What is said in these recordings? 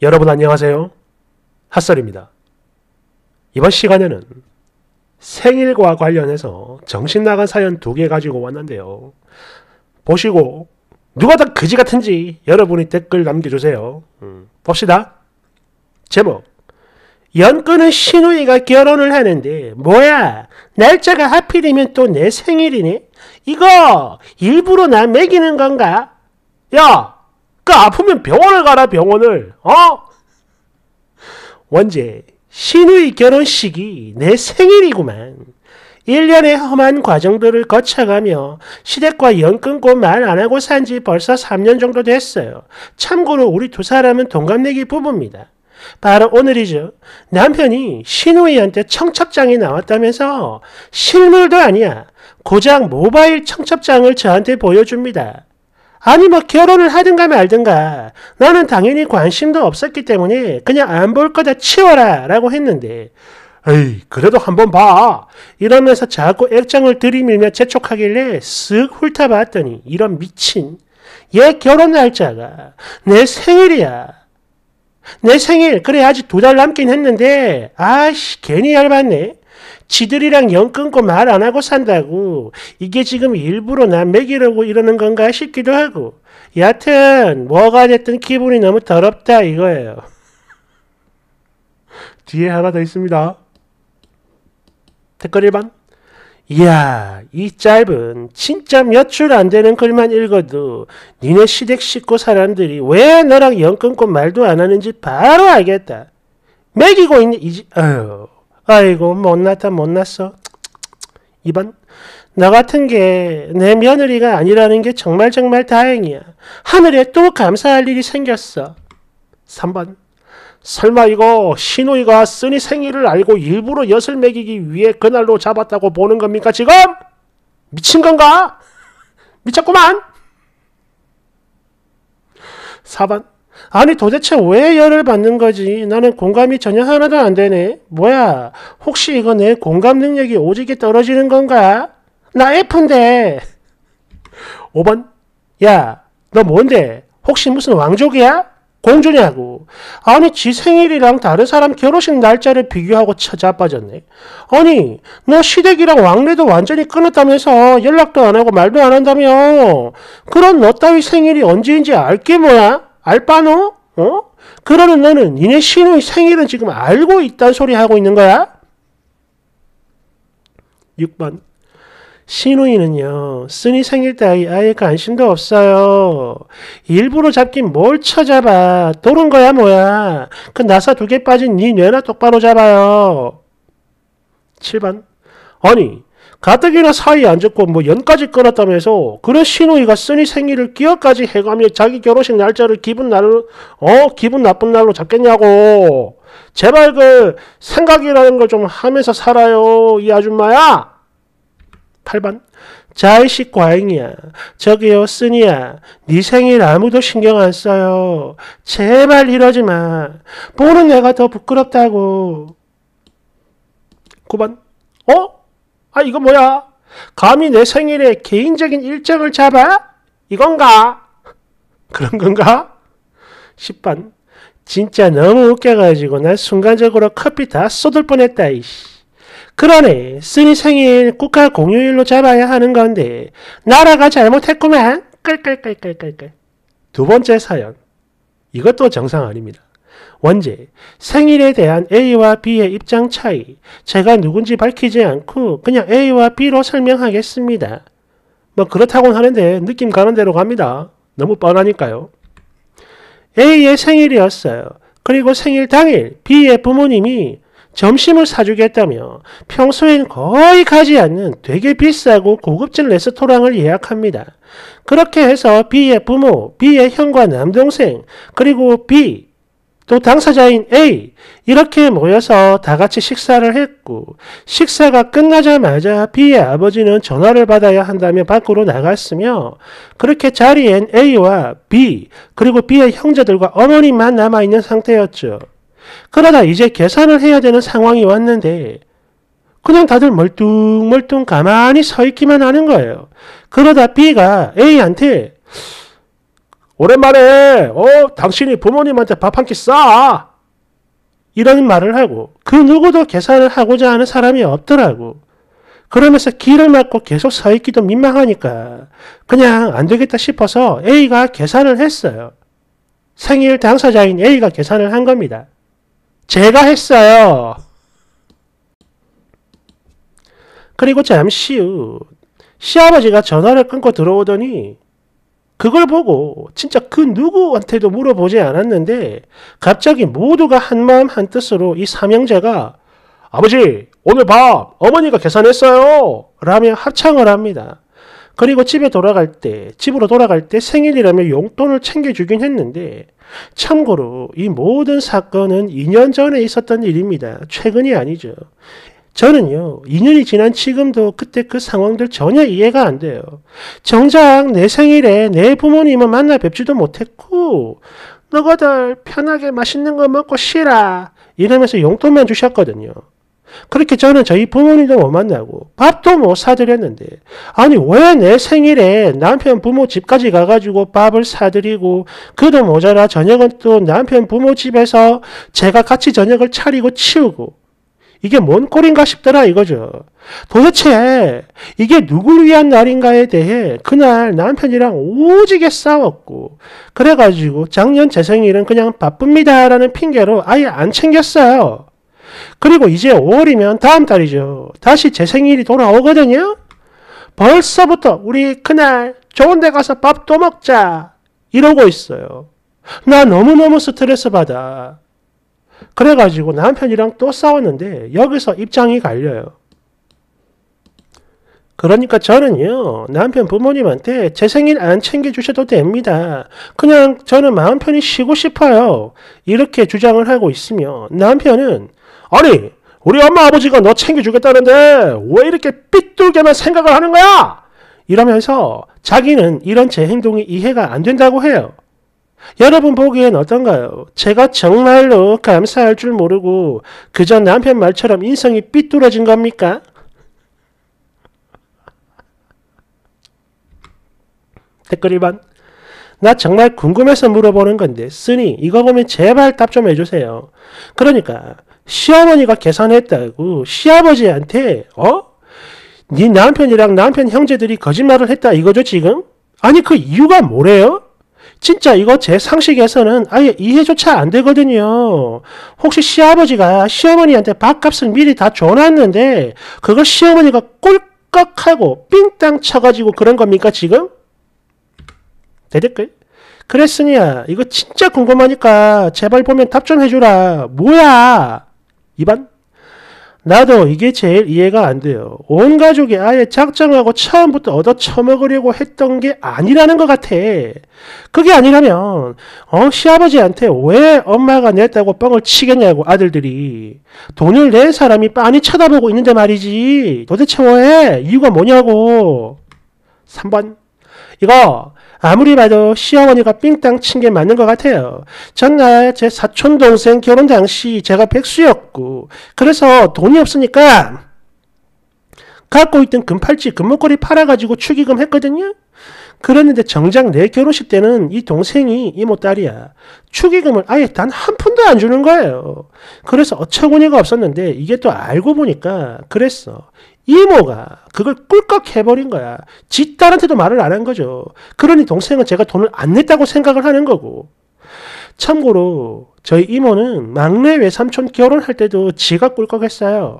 여러분 안녕하세요. 핫설입니다. 이번 시간에는 생일과 관련해서 정신 나간 사연 두 개 가지고 왔는데요. 보시고 누가 더 거지 같은지 여러분이 댓글 남겨주세요. 음, 봅시다. 제목 연근은 신우이가 결혼을 하는데 뭐야 날짜가 하필이면 또 내 생일이네? 이거 일부러 나 매기는 건가? 야그 아프면 병원을 가라 병원을 어? 원제 신의 결혼식이 내 생일이구만. 1년의 험한 과정들을 거쳐가며 시댁과 연 끊고 말안 하고 산 지 벌써 3년 정도 됐어요. 참고로 우리 두 사람은 동갑내기 부부입니다. 바로 오늘이죠. 남편이 신우이한테 청첩장이 나왔다면서 실물도 아니야. 고작 모바일 청첩장을 저한테 보여줍니다. 아니 뭐 결혼을 하든가 말든가 나는 당연히 관심도 없었기 때문에 그냥 안 볼 거다 치워라 라고 했는데 에이 그래도 한번 봐 이러면서 자꾸 액정을 들이밀며 재촉하길래 쓱 훑어봤더니 이런 미친 얘 결혼 날짜가 내 생일이야 내 생일 그래 아직 두 달 남긴 했는데 아씨 괜히 열받네 지들이랑 연 끊고 말 안 하고 산다고 이게 지금 일부러 나 먹이려고 이러는 건가 싶기도 하고 여하튼 뭐가 됐든 기분이 너무 더럽다 이거예요. 뒤에 하나 더 있습니다. 댓글 1번 이야 이 짧은 진짜 몇 줄 안 되는 글만 읽어도 니네 시댁 식구 사람들이 왜너랑연 끊고 말도 안 하는지 바로 알겠다. 먹이고 있는 이지 어휴 아이고 못났다 못났어. 2번 나 같은 게 내 며느리가 아니라는 게 정말 정말 다행이야. 하늘에 또 감사할 일이 생겼어. 3번 설마 이거 신우이가 쓰니 생일을 알고 일부러 엿을 먹이기 위해 그날로 잡았다고 보는 겁니까 지금? 미친 건가? 미쳤구만. 4번 아니 도대체 왜 열을 받는 거지? 나는 공감이 전혀 하나도 안 되네. 뭐야? 혹시 이거 내 공감 능력이 오지게 떨어지는 건가? 나 F인데. 5번. 야, 너 뭔데? 혹시 무슨 왕족이야? 공주냐고. 아니, 지 생일이랑 다른 사람 결혼식 날짜를 비교하고 찾아빠졌네. 아니, 너 시댁이랑 왕래도 완전히 끊었다면서 연락도 안 하고 말도 안 한다며. 그런 너 따위 생일이 언제인지 알게 뭐야? 알바노? 어? 그러는 너는 니네 신우의 생일은 지금 알고 있단 소리 하고 있는 거야? 6번 신우이는요, 쓰니 생일 따 아예 관심도 없어요. 일부러 잡긴 뭘 쳐잡아. 도른 거야, 뭐야. 그 나사 두 개 빠진 니 뇌나 똑바로 잡아요. 7번. 아니, 가뜩이나 사이 안 좋고 뭐 연까지 끊었다면서 그런 신우이가 쓰니 생일을 끼어까지 해가며 자기 결혼식 날짜를 기분 날어 기분 나쁜 날로 잡겠냐고 제발 그 생각이라는 걸 좀 하면서 살아요 이 아줌마야 8번 자의식 과잉이야 저기요 쓰니야 네 생일 아무도 신경 안 써요 제발 이러지 마 보는 내가 더 부끄럽다고 9번 어? 아 이거 뭐야? 감히 내 생일에 개인적인 일정을 잡아? 이건가? 그런 건가? 10번 진짜 너무 웃겨가지고 난 순간적으로 커피 다 쏟을 뻔했다 이씨. 그러네 쓰니 생일 국가 공휴일로 잡아야 하는 건데 나라가 잘못했구만 끌끌끌끌끌끌 두 번째 사연 이것도 정상 아닙니다. 원제, 생일에 대한 A와 B의 입장 차이, 제가 누군지 밝히지 않고 그냥 A와 B로 설명하겠습니다. 뭐그렇다고 하는데 느낌 가는 대로 갑니다. 너무 뻔하니까요. A의 생일이었어요. 그리고 생일 당일 B의 부모님이 점심을 사주겠다며 평소엔 거의 가지 않는 되게 비싸고 고급진 레스토랑을 예약합니다. 그렇게 해서 B의 부모, B의 형과 남동생, 그리고 B, 또 당사자인 A 이렇게 모여서 다 같이 식사를 했고 식사가 끝나자마자 B의 아버지는 전화를 받아야 한다며 밖으로 나갔으며 그렇게 자리엔 A와 B 그리고 B의 형제들과 어머니만 남아있는 상태였죠. 그러다 이제 계산을 해야 되는 상황이 왔는데 그냥 다들 멀뚱멀뚱 가만히 서 있기만 하는 거예요. 그러다 B가 A한테 오랜만에 어 당신이 부모님한테 밥 한 끼 싸. 이런 말을 하고 그 누구도 계산을 하고자 하는 사람이 없더라고. 그러면서 길을 막고 계속 서 있기도 민망하니까 그냥 안 되겠다 싶어서 A가 계산을 했어요. 생일 당사자인 A가 계산을 한 겁니다. 제가 했어요. 그리고 잠시 후 시아버지가 전화를 끊고 들어오더니 그걸 보고 진짜 그 누구한테도 물어보지 않았는데 갑자기 모두가 한마음 한뜻으로 이 삼형제가 아버지 오늘 밥 어머니가 계산했어요 라며 합창을 합니다. 그리고 집에 돌아갈 때 집으로 돌아갈 때 생일이라며 용돈을 챙겨주긴 했는데 참고로 이 모든 사건은 2년 전에 있었던 일입니다. 최근이 아니죠. 저는요, 2년이 지난 지금도 그때 그 상황들 전혀 이해가 안 돼요. 정작 내 생일에 내부모님을 만나 뵙지도 못했고, 너가들 편하게 맛있는 거 먹고 쉬라. 이러면서 용돈만 주셨거든요. 그렇게 저는 저희 부모님도 못 만나고 밥도 못 사드렸는데 아니 왜 내 생일에 남편 부모 집까지 가가지고 밥을 사드리고 그도 모자라 저녁은 또 남편 부모 집에서 제가 같이 저녁을 차리고 치우고 이게 뭔 꼴인가 싶더라 이거죠. 도대체 이게 누굴 위한 날인가에 대해 그날 남편이랑 오지게 싸웠고 그래가지고 작년 재 생일은 그냥 바쁩니다라는 핑계로 아예 안 챙겼어요. 그리고 이제 5월이면 다음 달이죠. 다시 재 생일이 돌아오거든요. 벌써부터 우리 그날 좋은 데 가서 밥도 먹자 이러고 있어요. 나 너무너무 스트레스 받아. 그래가지고 남편이랑 또 싸웠는데 여기서 입장이 갈려요. 그러니까 저는요 남편 부모님한테 제 생일 안 챙겨주셔도 됩니다. 그냥 저는 마음 편히 쉬고 싶어요. 이렇게 주장을 하고 있으며 남편은 아니 우리 엄마 아버지가 너 챙겨주겠다는데 왜 이렇게 삐뚤게만 생각을 하는 거야? 이러면서 자기는 이런 제 행동이 이해가 안 된다고 해요. 여러분 보기엔 어떤가요? 제가 정말로 감사할 줄 모르고 그저 남편 말처럼 인성이 삐뚤어진 겁니까? 댓글 1번 나 정말 궁금해서 물어보는 건데 쓰니 이거 보면 제발 답 좀 해주세요. 그러니까 시어머니가 계산했다고 시아버지한테 어? 네 남편이랑 남편 형제들이 거짓말을 했다 이거죠 지금? 아니 그 이유가 뭐래요? 진짜 이거 제 상식에서는 아예 이해조차 안 되거든요. 혹시 시아버지가 시어머니한테 밥값을 미리 다 줘놨는데 그걸 시어머니가 꿀꺽하고 삥땅 쳐가지고 그런 겁니까 지금? 대댓글? 그랬으니야 이거 진짜 궁금하니까 제발 보면 답 좀 해주라. 뭐야? 이반? 나도 이게 제일 이해가 안 돼요. 온 가족이 아예 작정하고 처음부터 얻어 처먹으려고 했던 게 아니라는 것 같아. 그게 아니라면 어, 시아버지한테 왜 엄마가 냈다고 뻥을 치겠냐고 아들들이 돈을 낸 사람이 빤히 쳐다보고 있는데 말이지. 도대체 왜 이유가 뭐냐고. 3번 이거 아무리 봐도 시어머니가 삥땅 친 게 맞는 것 같아요. 전날 제 사촌 동생 결혼 당시 제가 백수였고 그래서 돈이 없으니까 갖고 있던 금팔찌 금목걸이 팔아가지고 축의금 했거든요. 그랬는데 정작 내 결혼식 때는 이 동생이 이모 딸이야. 축의금을 아예 단 한 푼도 안 주는 거예요. 그래서 어처구니가 없었는데 이게 또 알고 보니까 그랬어. 이모가 그걸 꿀꺽 해버린 거야. 지 딸한테도 말을 안 한 거죠. 그러니 동생은 제가 돈을 안 냈다고 생각을 하는 거고. 참고로 저희 이모는 막내 외삼촌 결혼할 때도 지가 꿀꺽했어요.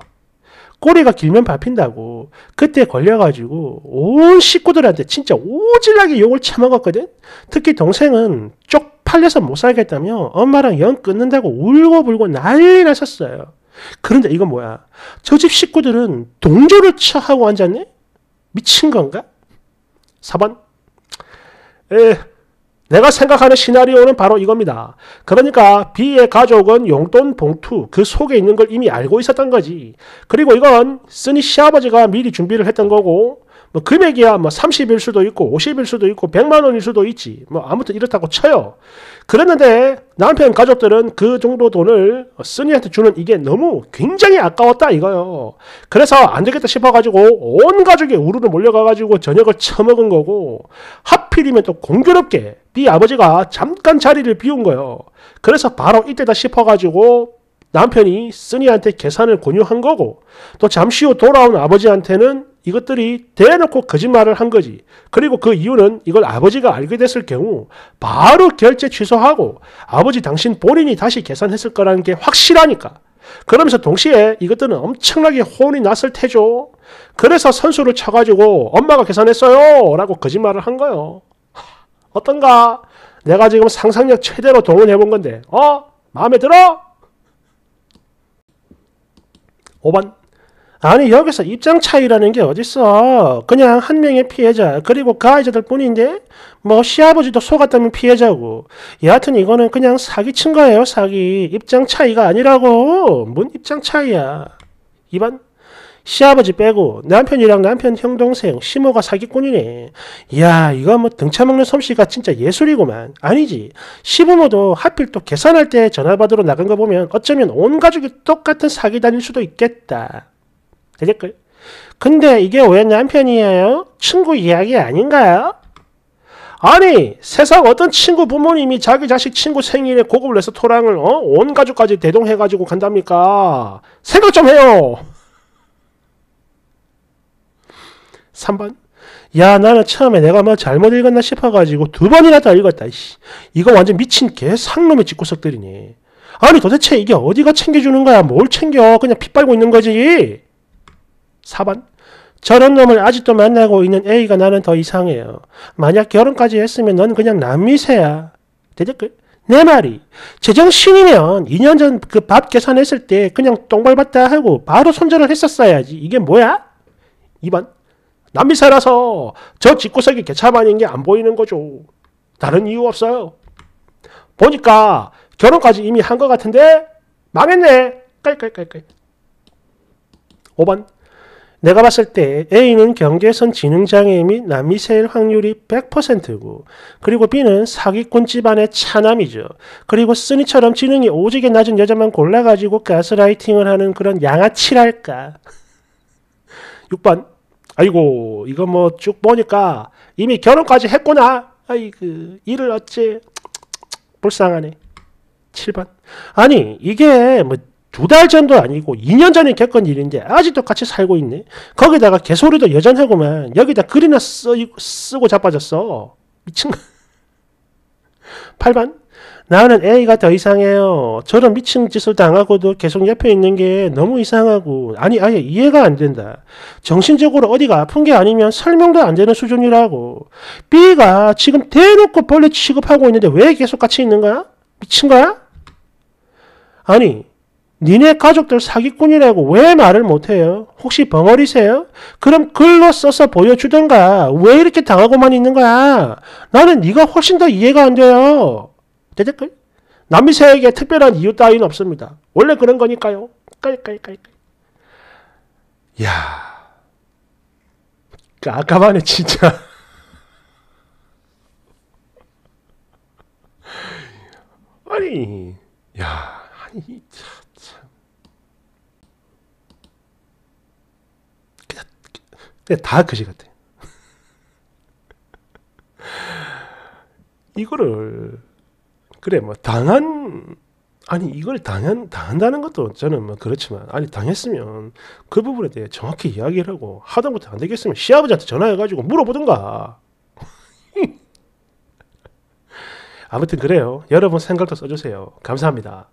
꼬리가 길면 밟힌다고 그때 걸려가지고 온 식구들한테 진짜 오질나게 욕을 참아갔거든 특히 동생은 쪽팔려서 못 살겠다며 엄마랑 연 끊는다고 울고불고 난리 났었어요 그런데 이건 뭐야? 저 집 식구들은 동조를 차하고 앉았네? 미친 건가? 4번. 에, 내가 생각하는 시나리오는 바로 이겁니다. 그러니까 B의 가족은 용돈 봉투 그 속에 있는 걸 이미 알고 있었던 거지. 그리고 이건 쓰니 시아버지가 미리 준비를 했던 거고 뭐 금액이야 뭐 30일 수도 있고 50일 수도 있고 100만 원일 수도 있지. 뭐 아무튼 이렇다고 쳐요. 그랬는데 남편 가족들은 그 정도 돈을 쓰니한테 주는 이게 너무 굉장히 아까웠다 이거요. 그래서 안 되겠다 싶어가지고 온 가족이 우르르 몰려가가지고 저녁을 처먹은 거고 하필이면 또 공교롭게 네 아버지가 잠깐 자리를 비운 거예요. 그래서 바로 이때다 싶어가지고 남편이 쓰니한테 계산을 권유한 거고 또 잠시 후 돌아온 아버지한테는 이것들이 대놓고 거짓말을 한 거지. 그리고 그 이유는 이걸 아버지가 알게 됐을 경우 바로 결제 취소하고 아버지 당신 본인이 다시 계산했을 거라는 게 확실하니까. 그러면서 동시에 이것들은 엄청나게 혼이 났을 테죠. 그래서 선수를 쳐가지고 엄마가 계산했어요 라고 거짓말을 한 거예요. 어떤가? 내가 지금 상상력 최대로 동원해 본 건데 어? 마음에 들어? 5번 아니 여기서 입장 차이라는 게 어딨어 그냥 한 명의 피해자 그리고 가해자들 그 뿐인데 뭐 시아버지도 속았다면 피해자고 여하튼 이거는 그냥 사기친 거예요 사기 입장 차이가 아니라고 뭔 입장 차이야 이반 시아버지 빼고 남편이랑 남편 형동생 시모가 사기꾼이네 야 이거 뭐등차먹는 솜씨가 진짜 예술이구만 아니지 시부모도 하필 또 계산할 때 전화받으러 나간 거 보면 어쩌면 온 가족이 똑같은 사기단일 수도 있겠다 되겠걸? 근데 이게 왜 남편이에요? 친구 이야기 아닌가요? 아니 세상 어떤 친구 부모님이 자기 자식 친구 생일에 고급을 내서 토랑을 어? 온 가족까지 대동해가지고 간답니까? 생각 좀 해요. 3번 야 나는 처음에 내가 뭐 잘못 읽었나 싶어가지고 두 번이나 더 읽었다. 이거 완전 미친 개 상놈의 집구석들이니. 아니 도대체 이게 어디가 챙겨주는 거야? 뭘 챙겨? 그냥 피 빨고 있는 거지. 4번. 저런 놈을 아직도 만나고 있는 A가 나는 더 이상해요. 만약 결혼까지 했으면 넌 그냥 남미새야. 대댓글. 내 말이 제정신이면 2년 전 그 밥 계산했을 때 그냥 똥밟았다 하고 바로 손절을 했었어야지. 이게 뭐야? 2번. 남미새라서 저 집구석이 개차반인 게 안 보이는 거죠. 다른 이유 없어요. 보니까 결혼까지 이미 한 것 같은데 망했네. 깔깔깔깔. 5번. 내가 봤을 때 A는 경계선 지능장애 및 남미세일 확률이 100%고 그리고 B는 사기꾼 집안의 차남이죠. 그리고 쓰니처럼 지능이 오지게 낮은 여자만 골라가지고 가스라이팅을 하는 그런 양아치랄까. 6번 아이고 이거 뭐 쭉 보니까 이미 결혼까지 했구나. 아이그 일을 어째 불쌍하네. 7번 아니 이게 뭐 두달 전도 아니고 2년 전에 겪은 일인데 아직도 같이 살고 있네. 거기다가 개소리도 여전하고만 여기다 글이나 쓰, 쓰고 자빠졌어. 미친 거. 8번 나는 A가 더 이상해요. 저런 미친 짓을 당하고도 계속 옆에 있는 게 너무 이상하고 아니 아예 이해가 안 된다. 정신적으로 어디가 아픈 게 아니면 설명도 안 되는 수준이라고. B가 지금 대놓고 벌레 취급하고 있는데 왜 계속 같이 있는 거야? 미친 거야? 아니 니네 가족들 사기꾼이라고 왜 말을 못해요? 혹시 벙어리세요? 그럼 글로 써서 보여주던가. 왜 이렇게 당하고만 있는 거야? 나는 네가 훨씬 더 이해가 안 돼요. 대댓글? 남미세에게 특별한 이유 따윈 없습니다. 원래 그런 거니까요. 깔깔깔깔. 야 그 아까만에 진짜. 아니, 야. 근데 다 거지 그 같아. 이거를 그래 뭐 당한 아니 이걸 당한 당한다는 것도 저는 뭐 그렇지만 아니 당했으면 그 부분에 대해 정확히 이야기를 하고 하다못해 안 되겠으면 시아버지한테 전화해가지고 물어보든가. 아무튼 그래요. 여러분 생각도 써주세요. 감사합니다.